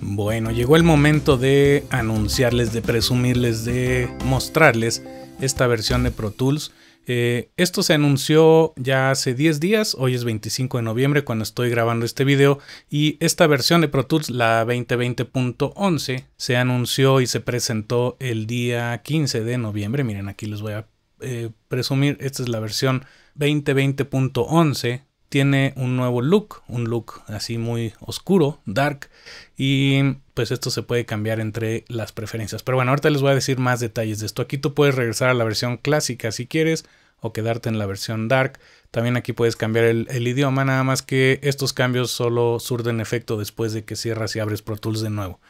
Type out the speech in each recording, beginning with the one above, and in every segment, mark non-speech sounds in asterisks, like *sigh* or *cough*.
Bueno, llegó el momento de anunciarles, de presumirles, de mostrarles esta versión de Pro Tools. Eh, esto se anunció ya hace 10 días, hoy es 25 de noviembre cuando estoy grabando este video y esta versión de Pro Tools, la 2020.11, se anunció y se presentó el día 15 de noviembre. Miren, aquí les voy a eh, presumir, esta es la versión 2020.11 tiene un nuevo look, un look así muy oscuro, dark, y pues esto se puede cambiar entre las preferencias. Pero bueno, ahorita les voy a decir más detalles de esto. Aquí tú puedes regresar a la versión clásica si quieres o quedarte en la versión dark. También aquí puedes cambiar el, idioma, nada más que estos cambios solo surden efecto después de que cierras y abres Pro Tools de nuevo.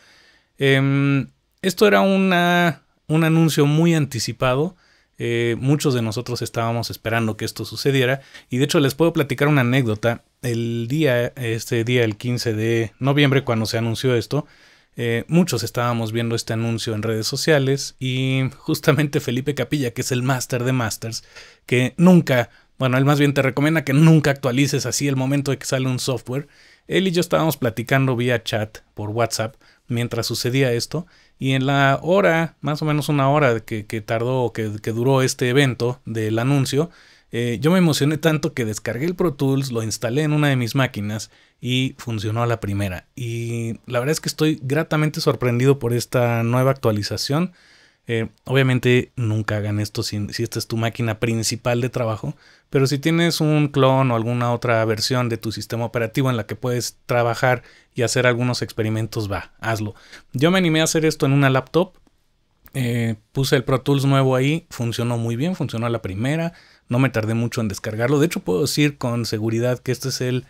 Em, esto era un anuncio muy anticipado eh, muchos de nosotros estábamos esperando que esto sucediera y de hecho les puedo platicar una anécdota. El día, este día, el 15 de noviembre, cuando se anunció esto, eh, muchos estábamos viendo este anuncio en redes sociales y justamente Felipe Capilla, que es el máster de masters, que nunca, bueno, él más bien te recomienda que nunca actualices así el momento de que sale un software. Él y yo estábamos platicando vía chat por WhatsApp mientras sucedía esto y en la hora, más o menos una hora que, tardó, que, que, duró este evento del anuncio, eh, yo me emocioné tanto que descargué el Pro Tools, lo instalé en una de mis máquinas y funcionó a la primera. Y la verdad es que estoy gratamente sorprendido por esta nueva actualización. Eh, obviamente nunca hagan esto si, esta es tu máquina principal de trabajo, pero si tienes un clon o alguna otra versión de tu sistema operativo en la que puedes trabajar y hacer algunos experimentos, va, hazlo. Yo me animé a hacer esto en una laptop, eh, puse el Pro Tools nuevo ahí, funcionó muy bien, funcionó la primera, no me tardé mucho en descargarlo, de hecho puedo decir con seguridad que este es el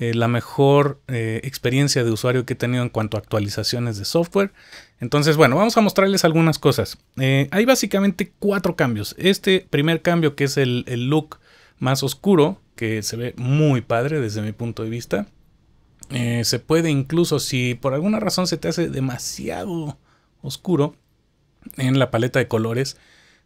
eh, la mejor eh, experiencia de usuario que he tenido en cuanto a actualizaciones de software. Entonces, bueno, vamos a mostrarles algunas cosas. Eh, hay básicamente cuatro cambios. Este primer cambio, que es el, look más oscuro, que se ve muy padre desde mi punto de vista. se puede incluso, si por alguna razón se te hace demasiado oscuro en la paleta de colores,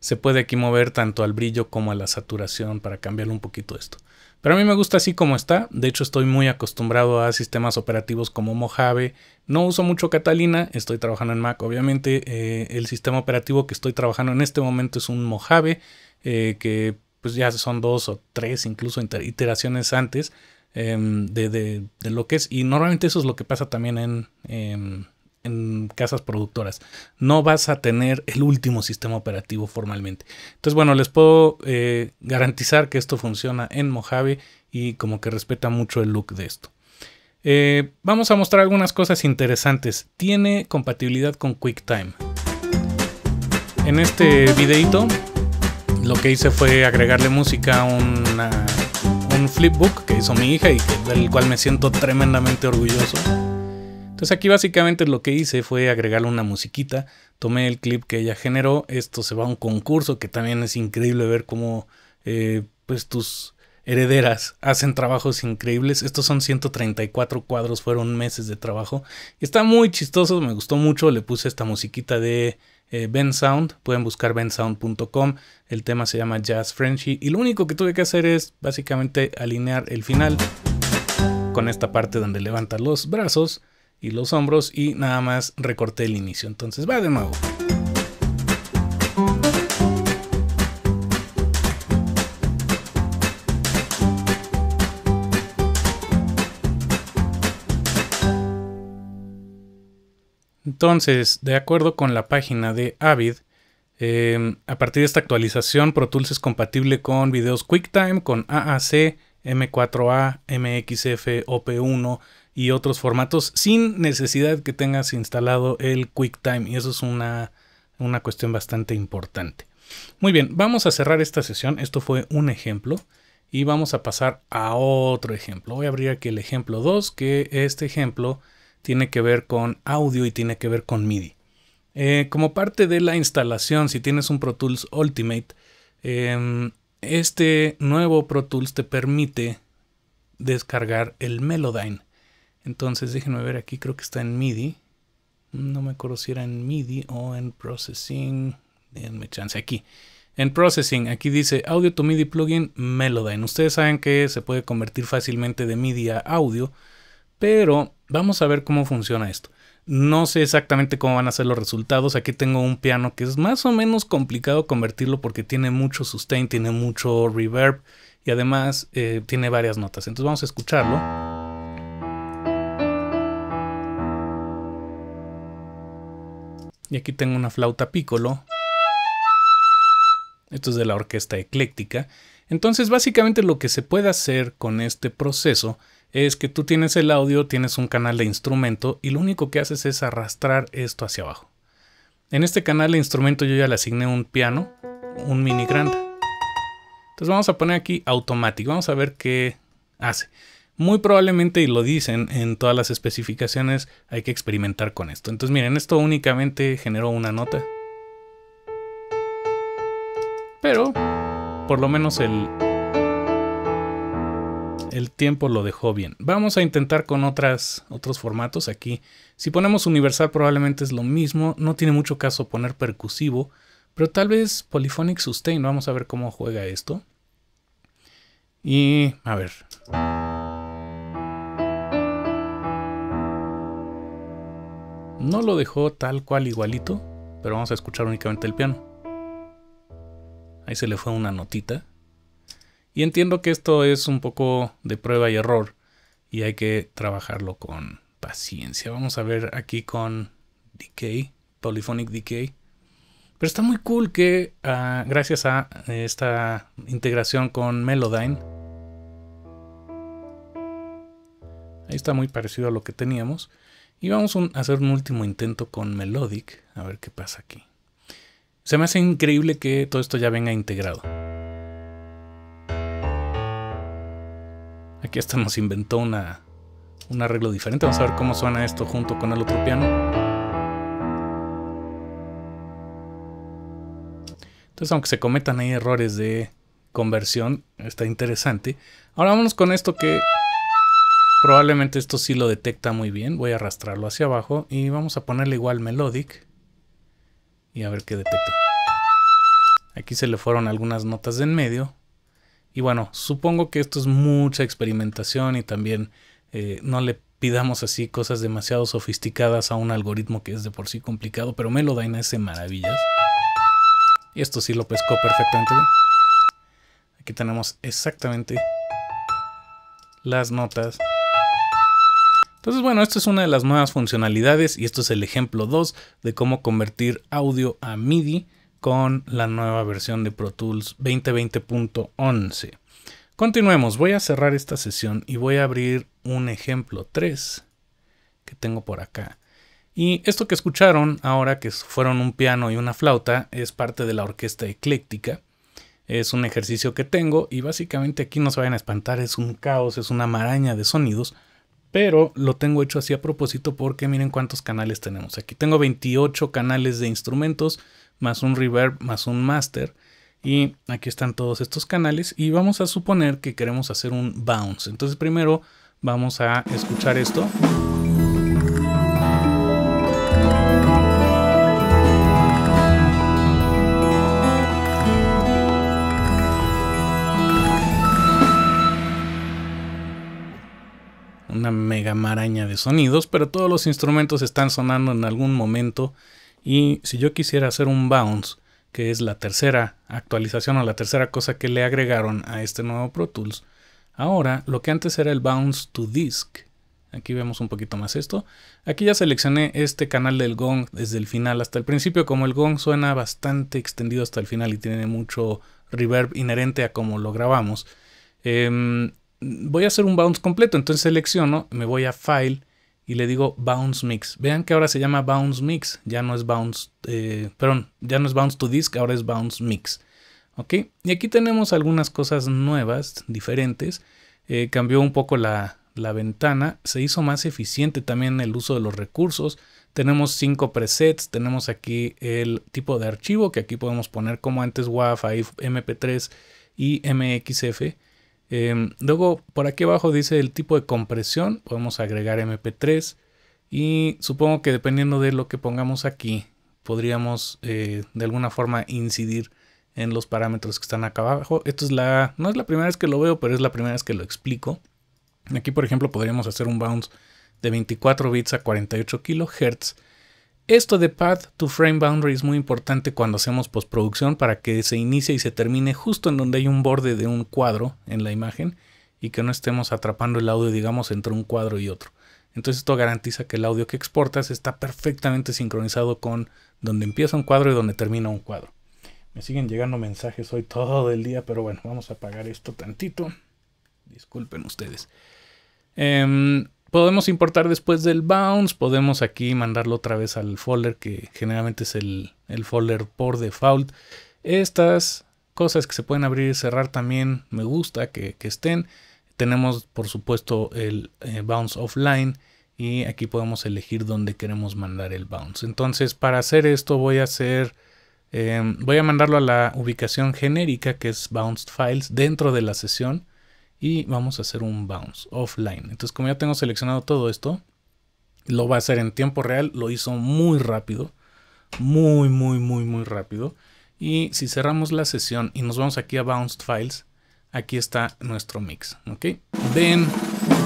se puede aquí mover tanto al brillo como a la saturación para cambiar un poquito esto. Pero a mí me gusta así como está, de hecho estoy muy acostumbrado a sistemas operativos como Mojave, no uso mucho Catalina, estoy trabajando en Mac, obviamente eh, el sistema operativo que estoy trabajando en este momento es un Mojave, eh, que pues ya son dos o tres incluso iteraciones antes em, de, de, lo que es, y normalmente eso es lo que pasa también en em, en casas productoras. No vas a tener el último sistema operativo formalmente. Entonces, bueno, les puedo eh, garantizar que esto funciona en Mojave y como que respeta mucho el look de esto. Eh, vamos a mostrar algunas cosas interesantes. Tiene compatibilidad con QuickTime. En este videito lo que hice fue agregarle música a un flipbook que hizo mi hija y del cual me siento tremendamente orgulloso. Entonces aquí básicamente lo que hice fue agregarle una musiquita, tomé el clip que ella generó, esto se va a un concurso que también es increíble ver cómo eh, pues tus herederas hacen trabajos increíbles, estos son 134 cuadros, fueron meses de trabajo, está muy chistoso, me gustó mucho, le puse esta musiquita de... Eh, ben Sound, pueden buscar bensound.com, el tema se llama Jazz Frenchy y lo único que tuve que hacer es básicamente alinear el final con esta parte donde levanta los brazos y los hombros y nada más recorté el inicio. Entonces va de nuevo. Entonces, de acuerdo con la página de Avid, em, a partir de esta actualización, Pro Tools es compatible con videos QuickTime, con AAC, M4A, MXF, OP1, y otros formatos sin necesidad que tengas instalado el QuickTime. Y eso es una, cuestión bastante importante. Muy bien, vamos a cerrar esta sesión. Esto fue un ejemplo. Y vamos a pasar a otro ejemplo. Voy a abrir aquí el ejemplo 2, que este ejemplo tiene que ver con audio y tiene que ver con MIDI. Eh, como parte de la instalación, si tienes un Pro Tools Ultimate, em, este nuevo Pro Tools te permite descargar el Melodyne. Entonces déjenme ver aquí, creo que está en MIDI. No me conociera si era en MIDI o en Processing. Denme chance aquí. En Processing, aquí dice Audio to MIDI Plugin Melodyne. Ustedes saben que se puede convertir fácilmente de MIDI a audio, pero vamos a ver cómo funciona esto. No sé exactamente cómo van a ser los resultados. Aquí tengo un piano que es más o menos complicado convertirlo porque tiene mucho sustain, tiene mucho reverb y además eh, tiene varias notas. Entonces vamos a escucharlo. Y aquí tengo una flauta piccolo. Esto es de la orquesta ecléctica. Entonces básicamente lo que se puede hacer con este proceso es que tú tienes el audio, tienes un canal de instrumento y lo único que haces es arrastrar esto hacia abajo. En este canal de instrumento yo ya le asigné un piano, un mini grande. Entonces vamos a poner aquí automático, vamos a ver qué hace. Muy probablemente, y lo dicen en todas las especificaciones, hay que experimentar con esto. Entonces miren, esto únicamente generó una nota. Pero, por lo menos el, el tiempo lo dejó bien. Vamos a intentar con otros formatos aquí. Si ponemos universal probablemente es lo mismo, no tiene mucho caso poner percusivo, pero tal vez Polyphonic Sustain, vamos a ver cómo juega esto. Y a ver. No lo dejó tal cual igualito, pero vamos a escuchar únicamente el piano. Ahí se le fue una notita. Y entiendo que esto es un poco de prueba y error y hay que trabajarlo con paciencia. Vamos a ver aquí con Decay, Polyphonic Decay. Pero está muy cool que ah, gracias a esta integración con Melodyne, ahí está muy parecido a lo que teníamos. Y vamos a hacer un último intento con Melodic, a ver qué pasa aquí. Se me hace increíble que todo esto ya venga integrado. Aquí hasta nos inventó un arreglo diferente. Vamos a ver cómo suena esto junto con el otro piano. Entonces, aunque se cometan ahí errores de conversión, está interesante. Ahora vámonos con esto que Probablemente esto sí lo detecta muy bien. Voy a arrastrarlo hacia abajo y vamos a ponerle igual melodic. Y a ver qué detecta. Aquí se le fueron algunas notas de en medio. Y bueno, supongo que esto es mucha experimentación y también eh, no le pidamos así cosas demasiado sofisticadas a un algoritmo que es de por sí complicado, pero Melodyne hace maravillas. Y esto sí lo pescó perfectamente. Aquí tenemos exactamente las notas. Entonces, bueno, esta es una de las nuevas funcionalidades y esto es el ejemplo 2 de cómo convertir audio a MIDI con la nueva versión de Pro Tools 2020.11. Continuemos, voy a cerrar esta sesión y voy a abrir un ejemplo 3 que tengo por acá. Y esto que escucharon ahora, que fueron un piano y una flauta, es parte de la orquesta ecléctica. Es un ejercicio que tengo y básicamente aquí no se vayan a espantar, es un caos, es una maraña de sonidos, pero lo tengo hecho así a propósito porque miren cuántos canales tenemos. Aquí tengo 28 canales de instrumentos, más un reverb, más un master. Y aquí están todos estos canales y vamos a suponer que queremos hacer un bounce. Entonces primero vamos a escuchar esto. una mega maraña de sonidos, pero todos los instrumentos están sonando en algún momento. Y si yo quisiera hacer un bounce, que es la tercera actualización o la tercera cosa que le agregaron a este nuevo Pro Tools, ahora lo que antes era el bounce to disk. Aquí vemos un poquito más esto. Aquí ya seleccioné este canal del gong desde el final hasta el principio. Como el gong suena bastante extendido hasta el final y tiene mucho reverb inherente a como lo grabamos. Em, voy a hacer un bounce completo. Entonces selecciono, me voy a File y le digo Bounce Mix. Vean que ahora se llama Bounce Mix. Ya no es Bounce, eh, perdón, ya no es Bounce to Disk, ahora es Bounce Mix. ¿Ok? Y aquí tenemos algunas cosas nuevas, diferentes. Eh, cambió un poco la, ventana. Se hizo más eficiente también el uso de los recursos. Tenemos cinco presets, tenemos aquí el tipo de archivo que aquí podemos poner como antes WAV, MP3 y MXF. Em, luego, por aquí abajo dice el tipo de compresión. Podemos agregar MP3. Y supongo que dependiendo de lo que pongamos aquí, podríamos eh, de alguna forma incidir en los parámetros que están acá abajo. Esto es la. No es la primera vez que lo veo, pero es la primera vez que lo explico. Aquí, por ejemplo, podríamos hacer un bounce de 24 bits a 48 kilohertz esto de Path to Frame Boundary es muy importante cuando hacemos postproducción para que se inicie y se termine justo en donde hay un borde de un cuadro en la imagen y que no estemos atrapando el audio, digamos, entre un cuadro y otro. Entonces esto garantiza que el audio que exportas está perfectamente sincronizado con donde empieza un cuadro y donde termina un cuadro. Me siguen llegando mensajes hoy todo el día, pero bueno, vamos a apagar esto tantito. Disculpen ustedes. Em, Podemos importar después del bounce, podemos aquí mandarlo otra vez al folder que generalmente es el, folder por default. Estas cosas que se pueden abrir y cerrar también me gusta que, estén. Tenemos por supuesto el eh, bounce offline y aquí podemos elegir dónde queremos mandar el bounce. Entonces para hacer esto voy a hacer... Em, voy a mandarlo a la ubicación genérica que es bounced files dentro de la sesión y vamos a hacer un bounce offline. Entonces como ya tengo seleccionado todo esto, lo va a hacer en tiempo real, lo hizo muy rápido, muy, muy, muy, muy rápido. Y si cerramos la sesión y nos vamos aquí a Bounced Files, aquí está nuestro mix, ¿ok? Ven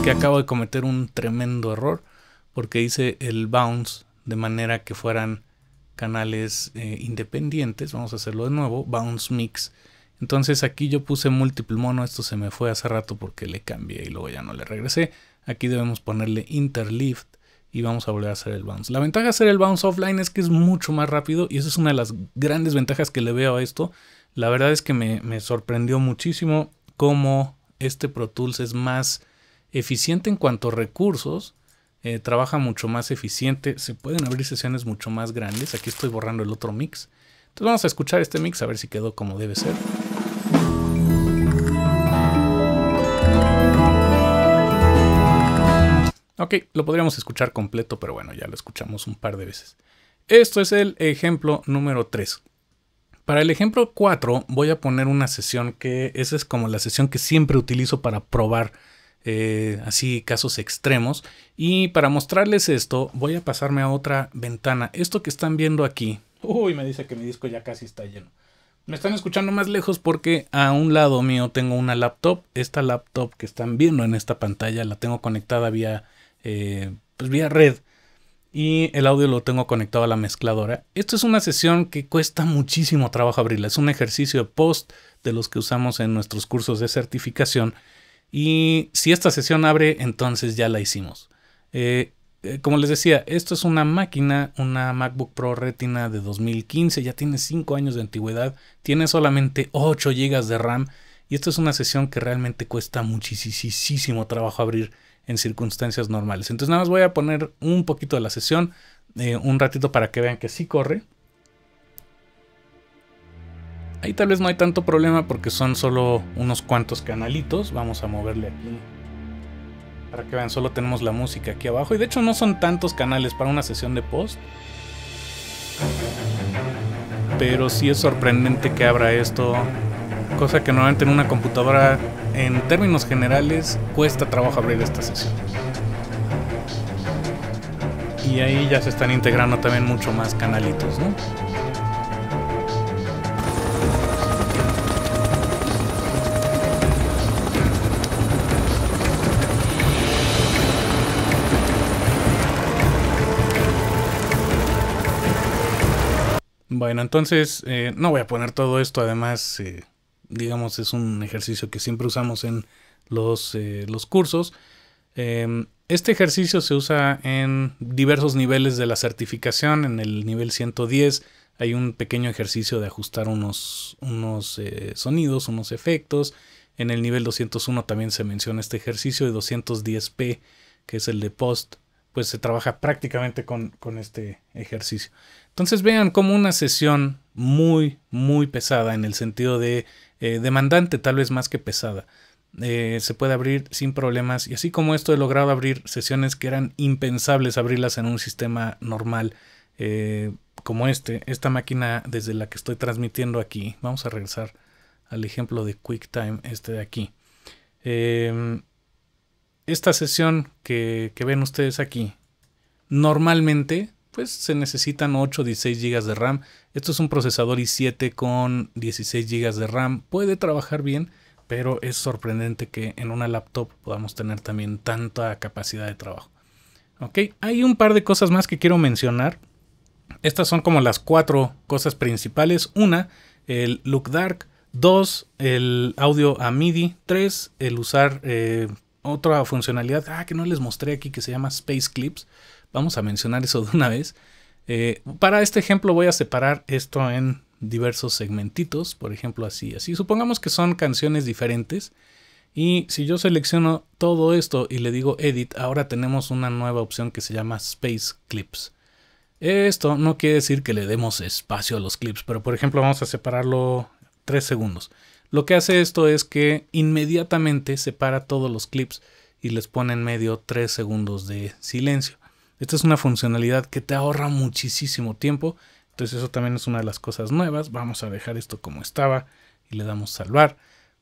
que acabo de cometer un tremendo error porque hice el bounce de manera que fueran canales eh, independientes. Vamos a hacerlo de nuevo, bounce mix entonces aquí yo puse múltiple mono, esto se me fue hace rato porque le cambié y luego ya no le regresé. Aquí debemos ponerle interlift y vamos a volver a hacer el bounce. La ventaja de hacer el bounce offline es que es mucho más rápido y esa es una de las grandes ventajas que le veo a esto. La verdad es que me, sorprendió muchísimo cómo este Pro Tools es más eficiente en cuanto a recursos. Eh, trabaja mucho más eficiente. Se pueden abrir sesiones mucho más grandes. Aquí estoy borrando el otro mix. Entonces vamos a escuchar este mix a ver si quedó como debe ser. Ok, lo podríamos escuchar completo, pero bueno, ya lo escuchamos un par de veces. Esto es el ejemplo número 3. Para el ejemplo 4 voy a poner una sesión que esa es como la sesión que siempre utilizo para probar eh, así casos extremos. Y para mostrarles esto voy a pasarme a otra ventana. Esto que están viendo aquí. Uy, me dice que mi disco ya casi está lleno. Me están escuchando más lejos porque a un lado mío tengo una laptop. Esta laptop que están viendo en esta pantalla la tengo conectada vía eh, pues vía red y el audio lo tengo conectado a la mezcladora. Esto es una sesión que cuesta muchísimo trabajo abrirla. Es un ejercicio post de los que usamos en nuestros cursos de certificación. Y si esta sesión abre, entonces ya la hicimos. Eh, eh, como les decía, esto es una máquina, una MacBook Pro Retina de 2015, ya tiene 5 años de antigüedad, tiene solamente 8 GB de RAM y esto es una sesión que realmente cuesta muchísimo trabajo abrir en circunstancias normales. Entonces nada más voy a poner un poquito de la sesión, eh, un ratito para que vean que sí corre. Ahí tal vez no hay tanto problema porque son solo unos cuantos canalitos. Vamos a moverle aquí. Para que vean, solo tenemos la música aquí abajo. Y de hecho no son tantos canales para una sesión de post. Pero sí es sorprendente que abra esto. Cosa que normalmente en una computadora en términos generales cuesta trabajo abrir esta sesión. Y ahí ya se están integrando también mucho más canalitos, ¿no? Bueno, entonces eh, no voy a poner todo esto, además eh, digamos, es un ejercicio que siempre usamos en los, eh, los cursos. Em, este ejercicio se usa en diversos niveles de la certificación. En el nivel 110 hay un pequeño ejercicio de ajustar unos, unos eh, sonidos, unos efectos. En el nivel 201 también se menciona este ejercicio y 210p, que es el de post, pues se trabaja prácticamente con, con este ejercicio. Entonces vean como una sesión muy, muy pesada en el sentido de eh, demandante tal vez más que pesada. Eh, se puede abrir sin problemas y así como esto he logrado abrir sesiones que eran impensables abrirlas en un sistema normal eh, como este, esta máquina desde la que estoy transmitiendo aquí. Vamos a regresar al ejemplo de QuickTime, este de aquí. esta sesión que, que ven ustedes aquí, normalmente pues se necesitan 8 o 16 GB de RAM. Esto es un procesador i7 con 16 GB de RAM. Puede trabajar bien, pero es sorprendente que en una laptop podamos tener también tanta capacidad de trabajo. Ok, hay un par de cosas más que quiero mencionar. Estas son como las cuatro cosas principales. Una, el look dark. Dos, el audio a MIDI. Tres, el usar eh, otra funcionalidad ah, que no les mostré aquí que se llama Space Clips Vamos a mencionar eso de una vez. Eh, para este ejemplo voy a separar esto en diversos segmentitos, por ejemplo así, así. Supongamos que son canciones diferentes y si yo selecciono todo esto y le digo edit, ahora tenemos una nueva opción que se llama Space Clips. Esto no quiere decir que le demos espacio a los clips, pero por ejemplo vamos a separarlo 3 segundos. Lo que hace esto es que inmediatamente separa todos los clips y les pone en medio 3 segundos de silencio. Esta es una funcionalidad que te ahorra muchísimo tiempo. Entonces eso también es una de las cosas nuevas. Vamos a dejar esto como estaba y le damos salvar.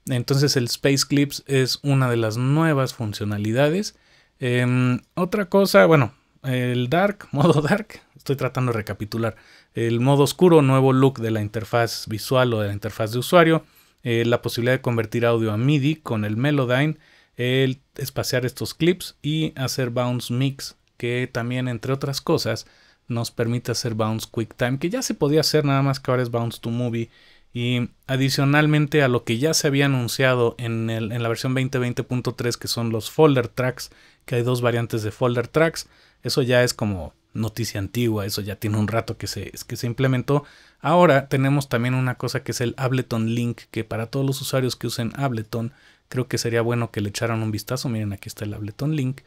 Entonces el Space Clips es una de las nuevas funcionalidades. Em, otra cosa, bueno, el dark, *laughs* modo dark, estoy tratando de recapitular. El modo oscuro, nuevo look de la interfaz visual o de la interfaz de usuario. Eh, la posibilidad de convertir audio a MIDI con el Melodyne. El espaciar estos clips y hacer bounce mix que también, entre otras cosas, nos permite hacer Bounce QuickTime, que ya se podía hacer nada más que ahora es Bounce to Movie. Y adicionalmente a lo que ya se había anunciado en, la versión 2020.3, que son los folder tracks, que hay dos variantes de folder tracks, eso ya es como noticia antigua, eso ya tiene un rato que se, que se implementó. Ahora tenemos también una cosa que es el Ableton Link, que para todos los usuarios que usen Ableton, creo que sería bueno que le echaran un vistazo. Miren, aquí está el Ableton Link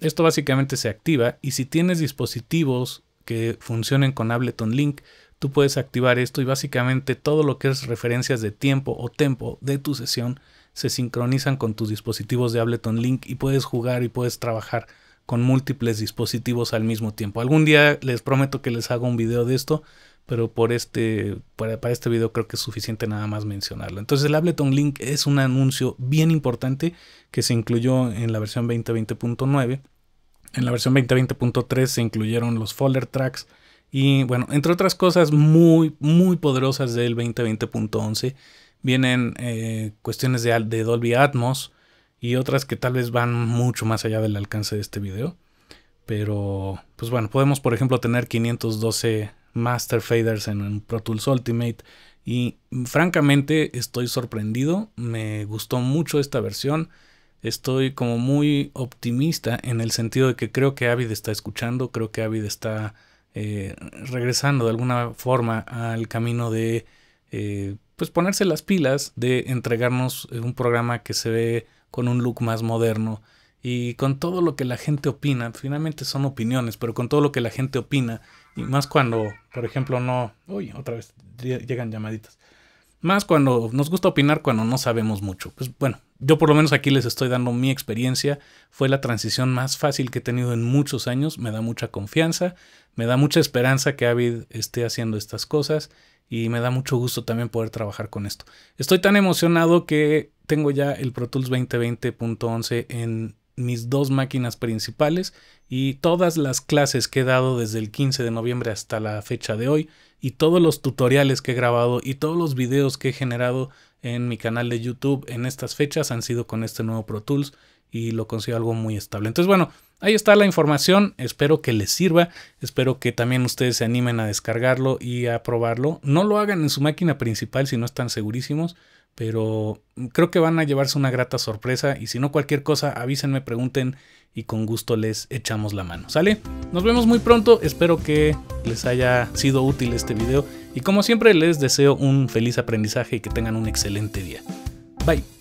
esto básicamente se activa y si tienes dispositivos que funcionen con Ableton Link, tú puedes activar esto y básicamente todo lo que es referencias de tiempo o tempo de tu sesión se sincronizan con tus dispositivos de Ableton Link y puedes jugar y puedes trabajar con múltiples dispositivos al mismo tiempo. Algún día les prometo que les hago un video de esto pero por este, para, este video creo que es suficiente nada más mencionarlo. Entonces el Ableton Link es un anuncio bien importante que se incluyó en la versión 2020.9. En la versión 2020.3 se incluyeron los folder tracks y bueno, entre otras cosas muy, muy poderosas del 2020.11 vienen eh, cuestiones de, de Dolby Atmos y otras que tal vez van mucho más allá del alcance de este video. Pero, pues bueno, podemos por ejemplo tener 512 master faders en Pro Tools Ultimate. Y francamente estoy sorprendido, me gustó mucho esta versión. Estoy como muy optimista en el sentido de que creo que Avid está escuchando, creo que Avid está eh, regresando de alguna forma al camino de eh, pues ponerse las pilas, de entregarnos eh, un programa que se ve con un look más moderno y con todo lo que la gente opina, finalmente son opiniones, pero con todo lo que la gente opina y más cuando, por ejemplo, no... Uy, otra vez llegan llamaditas. Más cuando nos gusta opinar cuando no sabemos mucho. Pues bueno, yo por lo menos aquí les estoy dando mi experiencia. Fue la transición más fácil que he tenido en muchos años. Me da mucha confianza, me da mucha esperanza que Avid esté haciendo estas cosas y me da mucho gusto también poder trabajar con esto. Estoy tan emocionado que tengo ya el Pro Tools 2020.11 en mis dos máquinas principales y todas las clases que he dado desde el 15 de noviembre hasta la fecha de hoy y todos los tutoriales que he grabado y todos los videos que he generado en mi canal de YouTube en estas fechas han sido con este nuevo Pro Tools y lo considero algo muy estable. Entonces, bueno, ahí está la información. Espero que les sirva. Espero que también ustedes se animen a descargarlo y a probarlo. No lo hagan en su máquina principal si no están segurísimos pero creo que van a llevarse una grata sorpresa y si no cualquier cosa avísenme, pregunten y con gusto les echamos la mano. ¿Sale? Nos vemos muy pronto, espero que les haya sido útil este video y como siempre les deseo un feliz aprendizaje y que tengan un excelente día. Bye.